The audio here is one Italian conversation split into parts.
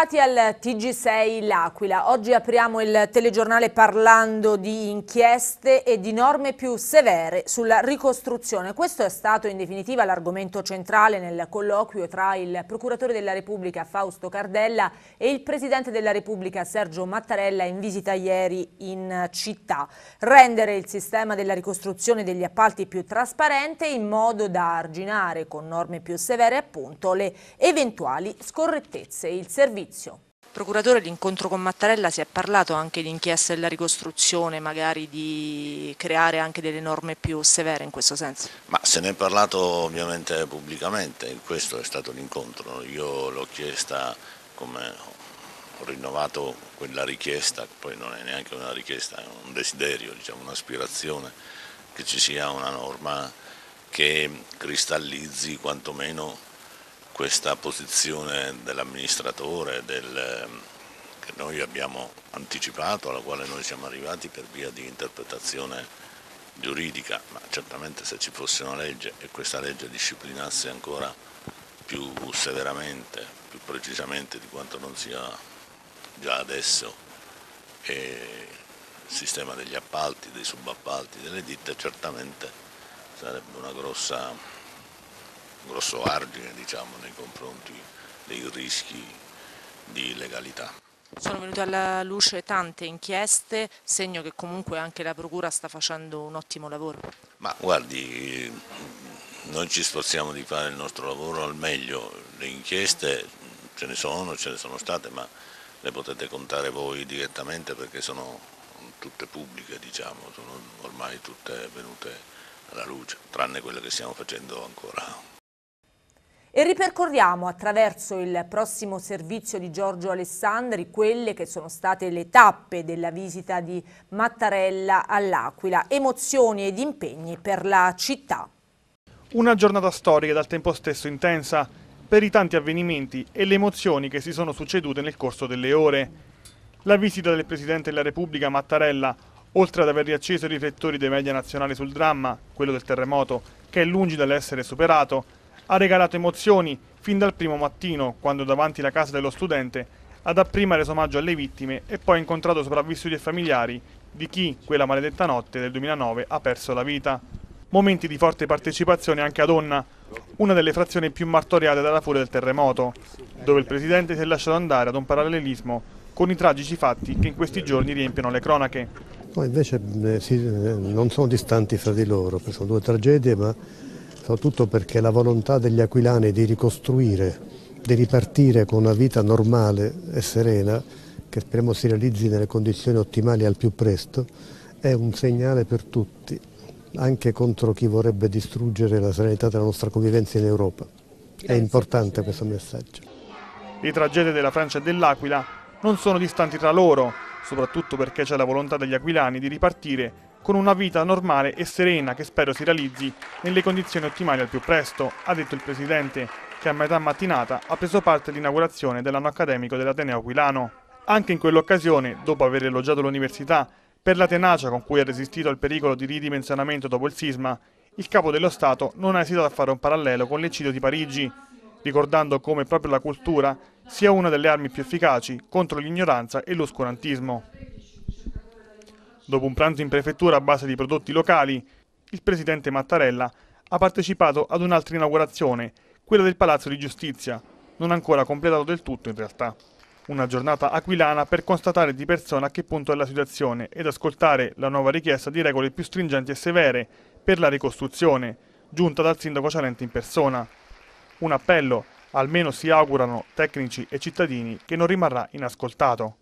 Bentrovati al TG6 L'Aquila. Oggi apriamo il telegiornale parlando di inchieste e di norme più severe sulla ricostruzione. Questo è stato in definitiva l'argomento centrale nel colloquio tra il procuratore della Repubblica Fausto Cardella e il presidente della Repubblica Sergio Mattarella in visita ieri in città. Rendere il sistema della ricostruzione degli appalti più trasparente in modo da arginare con norme più severe appunto le eventuali scorrettezze. Il servizio giudizio. Procuratore, l'incontro con Mattarella si è parlato anche di inchiesta della ricostruzione, magari di creare anche delle norme più severe in questo senso? Ma se ne è parlato ovviamente pubblicamente, questo è stato l'incontro. Io l'ho chiesta come ho rinnovato quella richiesta, poi non è neanche una richiesta, è un desiderio, diciamo, un'aspirazione che ci sia una norma che cristallizzi quantomeno questa posizione dell'amministratore del, ehm, che noi abbiamo anticipato, alla quale noi siamo arrivati per via di interpretazione giuridica, ma certamente se ci fosse una legge e questa legge disciplinasse ancora più severamente, più precisamente di quanto non sia già adesso il sistema degli appalti, dei subappalti, delle ditte, certamente sarebbe una grossa grosso argine diciamo, nei confronti dei rischi di legalità. Sono venute alla luce tante inchieste, segno che comunque anche la Procura sta facendo un ottimo lavoro. Ma guardi, noi ci sforziamo di fare il nostro lavoro al meglio, le inchieste ce ne sono, ce ne sono state, ma le potete contare voi direttamente perché sono tutte pubbliche, diciamo, sono ormai tutte venute alla luce, tranne quelle che stiamo facendo ancora e ripercorriamo attraverso il prossimo servizio di Giorgio Alessandri quelle che sono state le tappe della visita di Mattarella all'Aquila, emozioni ed impegni per la città. Una giornata storica dal tempo stesso intensa per i tanti avvenimenti e le emozioni che si sono succedute nel corso delle ore. La visita del Presidente della Repubblica Mattarella, oltre ad aver riacceso i riflettori dei media nazionali sul dramma, quello del terremoto, che è lungi dall'essere superato, ha regalato emozioni fin dal primo mattino, quando davanti alla casa dello studente ha dapprima reso omaggio alle vittime e poi incontrato sopravvissuti e familiari di chi, quella maledetta notte del 2009, ha perso la vita. Momenti di forte partecipazione anche a Donna, una delle frazioni più martoriate dalla furia del terremoto, dove il presidente si è lasciato andare ad un parallelismo con i tragici fatti che in questi giorni riempiono le cronache. No, invece eh, sì, eh, non sono distanti fra di loro, sono due tragedie, ma soprattutto perché la volontà degli aquilani di ricostruire, di ripartire con una vita normale e serena, che speriamo si realizzi nelle condizioni ottimali al più presto, è un segnale per tutti, anche contro chi vorrebbe distruggere la serenità della nostra convivenza in Europa. È importante questo messaggio. Le tragedie della Francia e dell'Aquila non sono distanti tra loro, soprattutto perché c'è la volontà degli aquilani di ripartire con una vita normale e serena che spero si realizzi nelle condizioni ottimali al più presto, ha detto il presidente, che a metà mattinata ha preso parte all'inaugurazione dell'anno accademico dell'Ateneo Aquilano. Anche in quell'occasione, dopo aver elogiato l'università per la tenacia con cui ha resistito al pericolo di ridimensionamento dopo il sisma, il capo dello Stato non ha esitato a fare un parallelo con l'eccidio di Parigi, ricordando come proprio la cultura sia una delle armi più efficaci contro l'ignoranza e l'oscurantismo. Dopo un pranzo in prefettura a base di prodotti locali, il presidente Mattarella ha partecipato ad un'altra inaugurazione, quella del Palazzo di Giustizia, non ancora completato del tutto in realtà. Una giornata aquilana per constatare di persona a che punto è la situazione ed ascoltare la nuova richiesta di regole più stringenti e severe per la ricostruzione, giunta dal sindaco Cialente in persona. Un appello, almeno si augurano tecnici e cittadini, che non rimarrà inascoltato.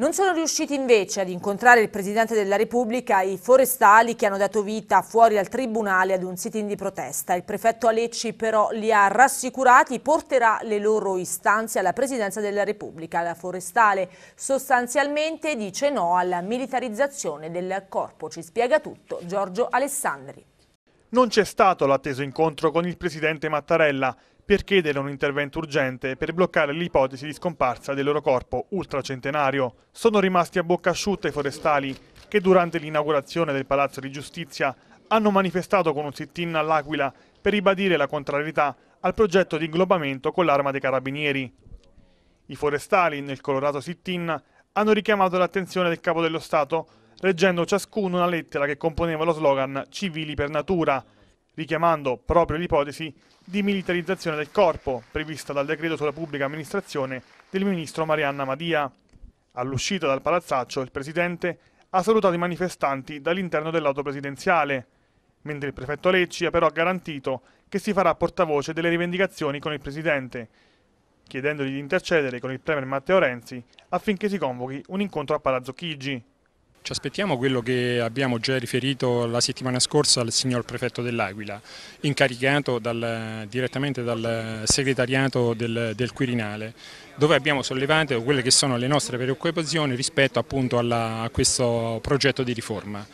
Non sono riusciti invece ad incontrare il Presidente della Repubblica i forestali che hanno dato vita fuori al Tribunale ad un sit-in di protesta. Il prefetto Alecci però li ha rassicurati, porterà le loro istanze alla Presidenza della Repubblica. La forestale sostanzialmente dice no alla militarizzazione del corpo. Ci spiega tutto Giorgio Alessandri. Non c'è stato l'atteso incontro con il Presidente Mattarella, per chiedere un intervento urgente per bloccare l'ipotesi di scomparsa del loro corpo ultracentenario. Sono rimasti a bocca asciutta i forestali che durante l'inaugurazione del Palazzo di Giustizia hanno manifestato con un sit-in all'Aquila per ribadire la contrarietà al progetto di inglobamento con l'arma dei carabinieri. I forestali nel Colorado sit-in hanno richiamato l'attenzione del Capo dello Stato reggendo ciascuno una lettera che componeva lo slogan Civili per natura, richiamando proprio l'ipotesi di militarizzazione del corpo prevista dal decreto sulla pubblica amministrazione del ministro Marianna Madia. All'uscita dal palazzaccio il presidente ha salutato i manifestanti dall'interno dell'auto presidenziale, mentre il prefetto Lecci ha però garantito che si farà portavoce delle rivendicazioni con il presidente, chiedendogli di intercedere con il premier Matteo Renzi affinché si convochi un incontro a Palazzo Chigi. Ci aspettiamo quello che abbiamo già riferito la settimana scorsa al signor prefetto dell'Aquila, incaricato dal, direttamente dal segretariato del, del, Quirinale, dove abbiamo sollevato quelle che sono le nostre preoccupazioni rispetto appunto alla, a questo progetto di riforma.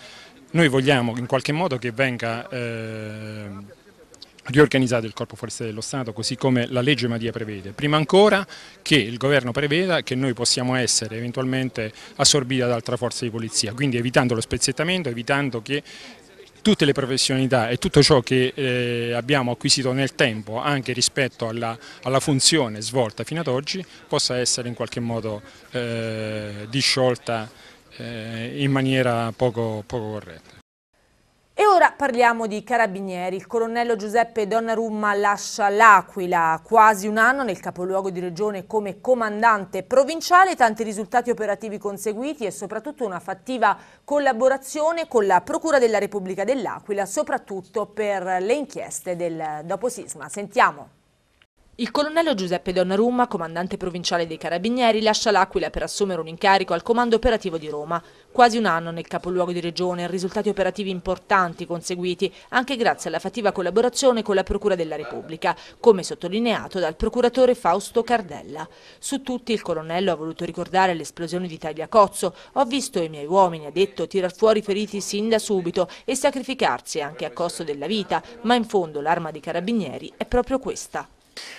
Noi vogliamo in qualche modo che venga... Eh, riorganizzato il corpo forestale dello Stato così come la legge Madia prevede, prima ancora che il governo preveda che noi possiamo essere eventualmente assorbiti ad altre forze di polizia, quindi evitando lo spezzettamento, evitando che tutte le professionalità e tutto ciò che eh, abbiamo acquisito nel tempo anche rispetto alla, alla, funzione svolta fino ad oggi possa essere in qualche modo eh, disciolta eh, in maniera poco, poco corretta. E ora parliamo di carabinieri. Il colonnello Giuseppe Donnarumma lascia l'Aquila. Quasi un anno nel capoluogo di regione come comandante provinciale, tanti risultati operativi conseguiti e soprattutto una fattiva collaborazione con la Procura della Repubblica dell'Aquila, soprattutto per le inchieste del dopo sisma. Sentiamo. Il colonnello Giuseppe Donnarumma, comandante provinciale dei Carabinieri, lascia l'Aquila per assumere un incarico al Comando Operativo di Roma. Quasi un anno nel capoluogo di regione, risultati operativi importanti conseguiti anche grazie alla fattiva collaborazione con la Procura della Repubblica, come sottolineato dal procuratore Fausto Cardella. Su tutti il colonnello ha voluto ricordare l'esplosione di Tagliacozzo. Ho visto i miei uomini, ha detto, tirar fuori feriti sin da subito e sacrificarsi anche a costo della vita, ma in fondo l'arma dei Carabinieri è proprio questa.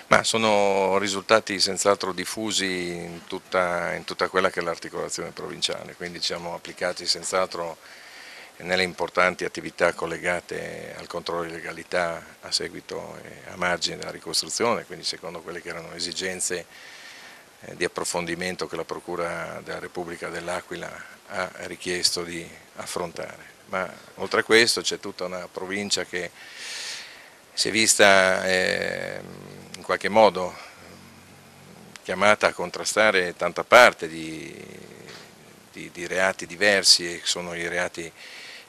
Ma sono risultati senz'altro diffusi in tutta, in tutta, quella che è l'articolazione provinciale, quindi siamo applicati senz'altro nelle importanti attività collegate al controllo di legalità a seguito e a margine della ricostruzione, quindi secondo quelle che erano esigenze eh, di approfondimento che la Procura della Repubblica dell'Aquila ha richiesto di affrontare. Ma oltre a questo c'è tutta una provincia che si è vista eh, in qualche modo chiamata a contrastare tanta parte di, di, di reati diversi, sono i reati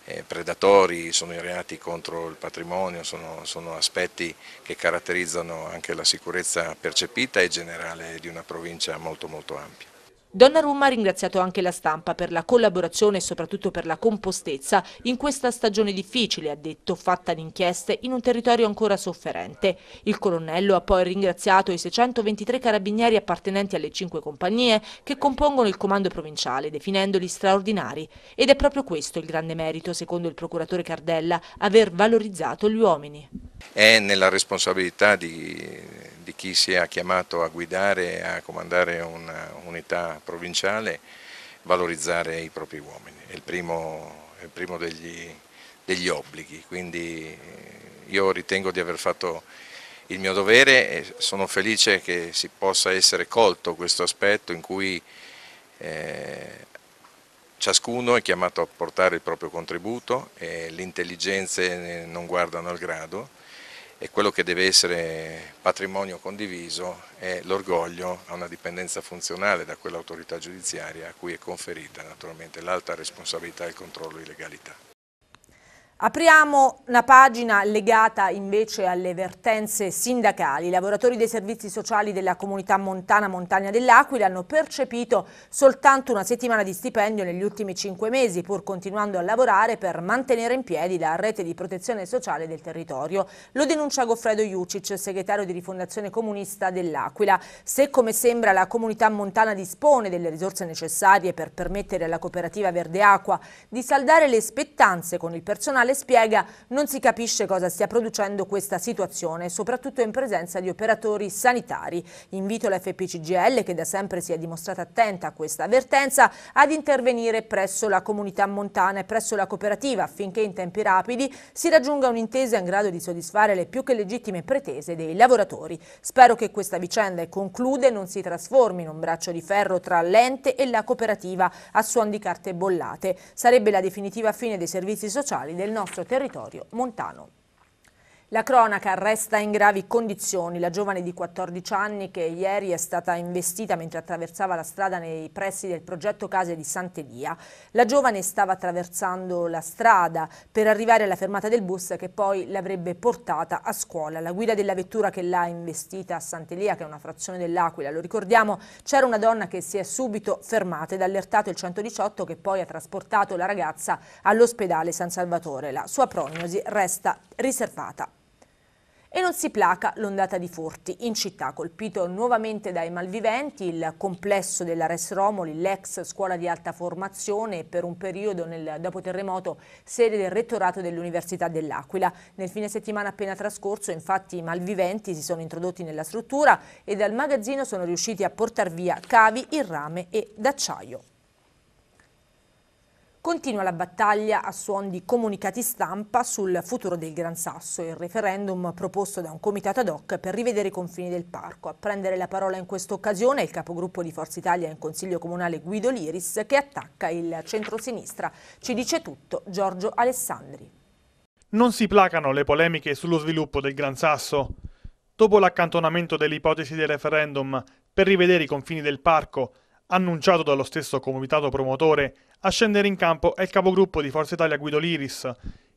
eh, predatori, sono i reati contro il patrimonio, sono, sono, aspetti che caratterizzano anche la sicurezza percepita e generale di una provincia molto molto ampia. Donnarumma ha ringraziato anche la stampa per la collaborazione e soprattutto per la compostezza in questa stagione difficile, ha detto, fatta di inchieste in un territorio ancora sofferente. Il colonnello ha poi ringraziato i 623 carabinieri appartenenti alle cinque compagnie che compongono il comando provinciale, definendoli straordinari. Ed è proprio questo il grande merito, secondo il procuratore Cardella, aver valorizzato gli uomini. È nella responsabilità di, di chi è chiamato a guidare e a comandare un'unità provinciale valorizzare i propri uomini, è il primo, è il primo degli, degli obblighi, quindi eh, io ritengo di aver fatto il mio dovere e sono felice che si possa essere colto questo aspetto in cui eh, ciascuno è chiamato a portare il proprio contributo e le intelligenze eh, non guardano al grado e quello che deve essere patrimonio condiviso è l'orgoglio a una dipendenza funzionale da quell'autorità giudiziaria a cui è conferita naturalmente l'alta responsabilità e il controllo di legalità. Apriamo una pagina legata invece alle vertenze sindacali. I lavoratori dei servizi sociali della comunità montana Montagna dell'Aquila hanno percepito soltanto una settimana di stipendio negli ultimi cinque mesi, pur continuando a lavorare per mantenere in piedi la rete di protezione sociale del territorio. Lo denuncia Goffredo Iucic, segretario di Rifondazione Comunista dell'Aquila. Se come sembra la comunità montana dispone delle risorse necessarie per permettere alla cooperativa Verde Acqua di saldare le spettanze con il personale Comunale spiega non si capisce cosa stia producendo questa situazione, soprattutto in presenza di operatori sanitari. Invito l'FPCGL, che da sempre si è dimostrata attenta a questa avvertenza, ad intervenire presso la comunità montana e presso la cooperativa affinché in tempi rapidi si raggiunga un'intesa in grado di soddisfare le più che legittime pretese dei lavoratori. Spero che questa vicenda e conclude non si trasformi in un braccio di ferro tra l'ente e la cooperativa a suon di carte bollate. Sarebbe la definitiva fine dei servizi sociali del nostro nostro territorio montano. La cronaca resta in gravi condizioni. La giovane di 14 anni che ieri è stata investita mentre attraversava la strada nei pressi del progetto Case di Sant'Elia. La giovane stava attraversando la strada per arrivare alla fermata del bus che poi l'avrebbe portata a scuola. La guida della vettura che l'ha investita a Sant'Elia, che è una frazione dell'Aquila, lo ricordiamo, c'era una donna che si è subito fermata ed ha allertato il 118 che poi ha trasportato la ragazza all'ospedale San Salvatore. La sua prognosi resta riservata. E non si placa l'ondata di furti in città, colpito nuovamente dai malviventi, il complesso della Res Romoli, l'ex scuola di alta formazione per un periodo nel dopo terremoto sede del rettorato dell'Università dell'Aquila. Nel fine settimana appena trascorso infatti i malviventi si sono introdotti nella struttura e dal magazzino sono riusciti a portare via cavi, in rame e d'acciaio. Continua la battaglia a suon di comunicati stampa sul futuro del Gran Sasso, il referendum proposto da un comitato ad hoc per rivedere i confini del parco. A prendere la parola in questa occasione il capogruppo di Forza Italia in Consiglio Comunale Guido Liris che attacca il centro-sinistra. Ci dice tutto Giorgio Alessandri. Non si placano le polemiche sullo sviluppo del Gran Sasso. Dopo l'accantonamento delle ipotesi del referendum per rivedere i confini del parco, Annunciato dallo stesso comitato promotore, a scendere in campo è il capogruppo di Forza Italia Guido Liris,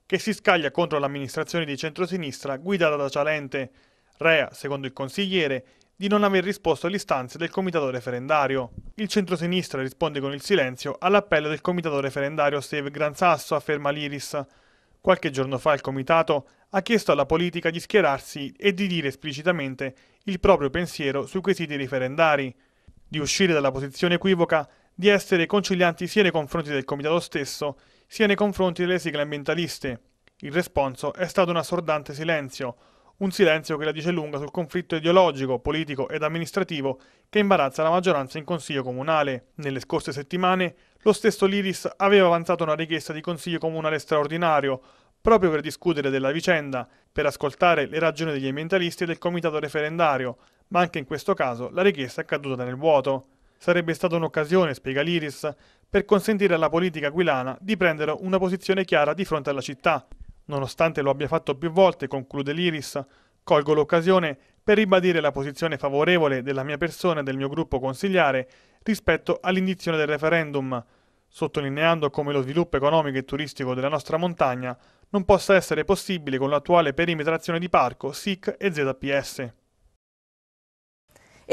che si scaglia contro l'amministrazione di centrosinistra guidata da Cialente, rea, secondo il consigliere, di non aver risposto alle istanze del comitato referendario. Il centrosinistra risponde con il silenzio all'appello del comitato referendario Steve Gran Sasso, afferma Liris. Qualche giorno fa il comitato ha chiesto alla politica di schierarsi e di dire esplicitamente il proprio pensiero sui quesiti referendari di uscire dalla posizione equivoca, di essere concilianti sia nei confronti del comitato stesso, sia nei confronti delle sigle ambientaliste. Il responso è stato un assordante silenzio, un silenzio che la dice lunga sul conflitto ideologico, politico ed amministrativo che imbarazza la maggioranza in Consiglio Comunale. Nelle scorse settimane lo stesso Liris aveva avanzato una richiesta di Consiglio Comunale straordinario, proprio per discutere della vicenda, per ascoltare le ragioni degli ambientalisti e del comitato referendario, ma anche in questo caso la richiesta è caduta nel vuoto. Sarebbe stata un'occasione, spiega l'Iris, per consentire alla politica aquilana di prendere una posizione chiara di fronte alla città. Nonostante lo abbia fatto più volte, conclude l'Iris, colgo l'occasione per ribadire la posizione favorevole della mia persona e del mio gruppo consigliare rispetto all'indizione del referendum, sottolineando come lo sviluppo economico e turistico della nostra montagna non possa essere possibile con l'attuale perimetrazione di parco, SIC e ZPS.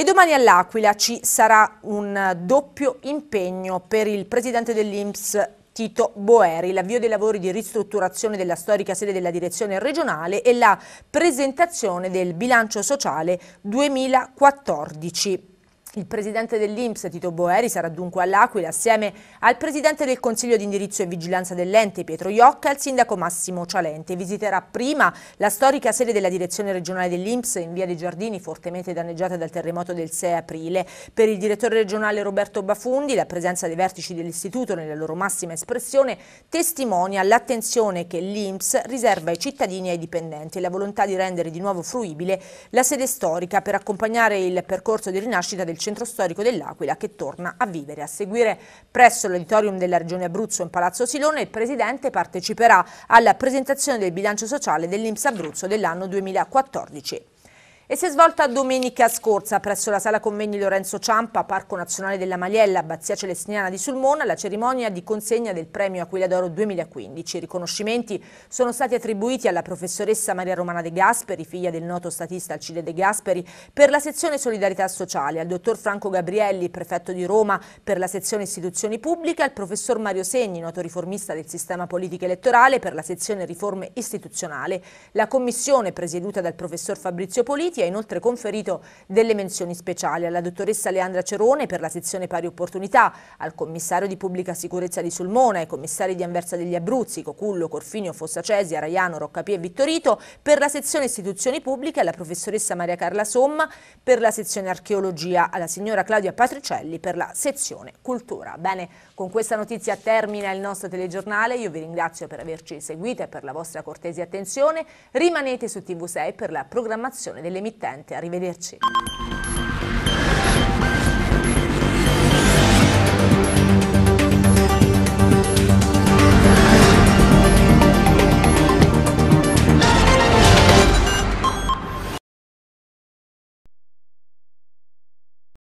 E domani all'Aquila ci sarà un doppio impegno per il presidente dell'Inps Tito Boeri, l'avvio dei lavori di ristrutturazione della storica sede della direzione regionale e la presentazione del bilancio sociale 2014. Il presidente dell'Inps, Tito Boeri, sarà dunque all'Aquila assieme al presidente del Consiglio di indirizzo e vigilanza dell'ente, Pietro Iocca, e al sindaco Massimo Cialente. Visiterà prima la storica sede della direzione regionale dell'Inps in via dei Giardini, fortemente danneggiata dal terremoto del 6 aprile. Per il direttore regionale Roberto Bafundi, la presenza dei vertici dell'istituto nella loro massima espressione testimonia l'attenzione che l'Inps riserva ai cittadini e ai dipendenti e la volontà di rendere di nuovo fruibile la sede storica per accompagnare il percorso di rinascita del centro centro storico dell'Aquila che torna a vivere. A seguire presso l'auditorium della Regione Abruzzo in Palazzo Silone il Presidente parteciperà alla presentazione del bilancio sociale dell'Inps Abruzzo dell'anno 2014 e si è svolta domenica scorsa presso la sala convegni Lorenzo Ciampa, Parco Nazionale della Maliella, Abbazia Celestiniana di Sulmona, la cerimonia di consegna del premio Aquila d'Oro 2015. I riconoscimenti sono stati attribuiti alla professoressa Maria Romana De Gasperi, figlia del noto statista Alcide De Gasperi, per la sezione Solidarietà Sociale, al dottor Franco Gabrielli, prefetto di Roma, per la sezione Istituzioni Pubbliche, al professor Mario Segni, noto riformista del sistema politico elettorale, per la sezione Riforme Istituzionale. La commissione presieduta dal professor Fabrizio Politi ha inoltre conferito delle menzioni speciali alla dottoressa Leandra Cerone per la sezione pari opportunità, al commissario di pubblica sicurezza di Sulmona, ai commissari di Anversa degli Abruzzi, Cocullo, Corfinio, Fossacesi, Araiano, Roccapì e Vittorito, per la sezione istituzioni pubbliche alla professoressa Maria Carla Somma, per la sezione archeologia alla signora Claudia Patricelli, per la sezione cultura. Bene, con questa notizia termina il nostro telegiornale, io vi ringrazio per averci seguito e per la vostra cortese attenzione, rimanete su TV6 per la programmazione delle missioni emittente. Arrivederci.